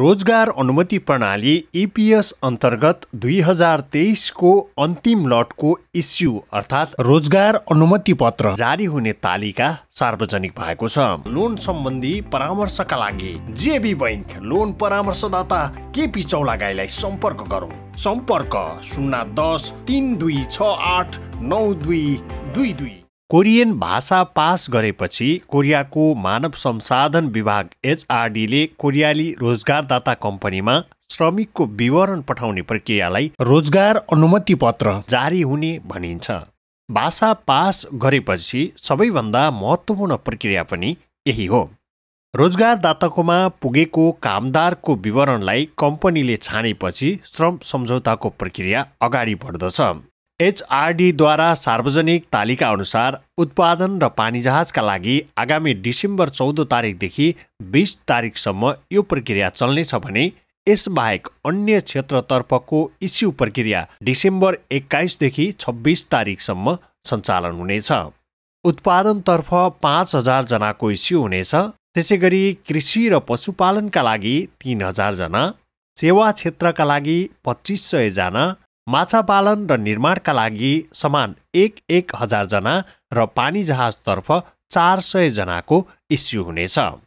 रोजगार अनुमति प्रणाली इपिएस अन्तर्गत दुई हजार तेइसको अन्तिम लटको इस्यु अर्थात् रोजगार अनुमति पत्र जारी हुने तालिका सार्वजनिक भएको छ लोन सम्बन्धी परामर्शका लागि जेबी बैङ्क लोन परामर्शदाता केपी चौलागाईलाई सम्पर्क गरौँ सम्पर्क शून्य दस तिन दुई छ आठ नौ दुई दुई दुई कोरियन भाषा पास गरेपछि कोरियाको मानव संसाधन विभाग एचआरडीले कोरियाली रोजगारदाता कम्पनीमा श्रमिकको विवरण पठाउने प्रक्रियालाई रोजगार अनुमति पत्र जारी हुने भनिन्छ भाषा पास गरेपछि सबैभन्दा महत्त्वपूर्ण प्रक्रिया पनि यही हो रोजगारदाताकोमा पुगेको कामदारको विवरणलाई कम्पनीले छानेपछि श्रम सम्झौताको प्रक्रिया अगाडि बढ्दछ एचआरडीद्वारा सार्वजनिक तालिका अनुसार उत्पादन र पानीजहाजका लागि आगामी डिसेम्बर चौध तारिकदेखि बिस तारिकसम्म यो प्रक्रिया चल्नेछ भने यसबाहेक अन्य क्षेत्रतर्फको इस्यु प्रक्रिया डिसेम्बर एक्काइसदेखि छब्बिस तारिकसम्म सञ्चालन हुनेछ उत्पादनतर्फ पाँच हजारजनाको इस्यु हुनेछ त्यसै गरी कृषि र पशुपालनका लागि तिन हजारजना सेवा क्षेत्रका लागि पच्चिस सयजना माछा पालन र निर्माणका लागि समान एक एक हजारजना र पानी जहाजतर्फ चार सयजनाको इस्यु हुनेछ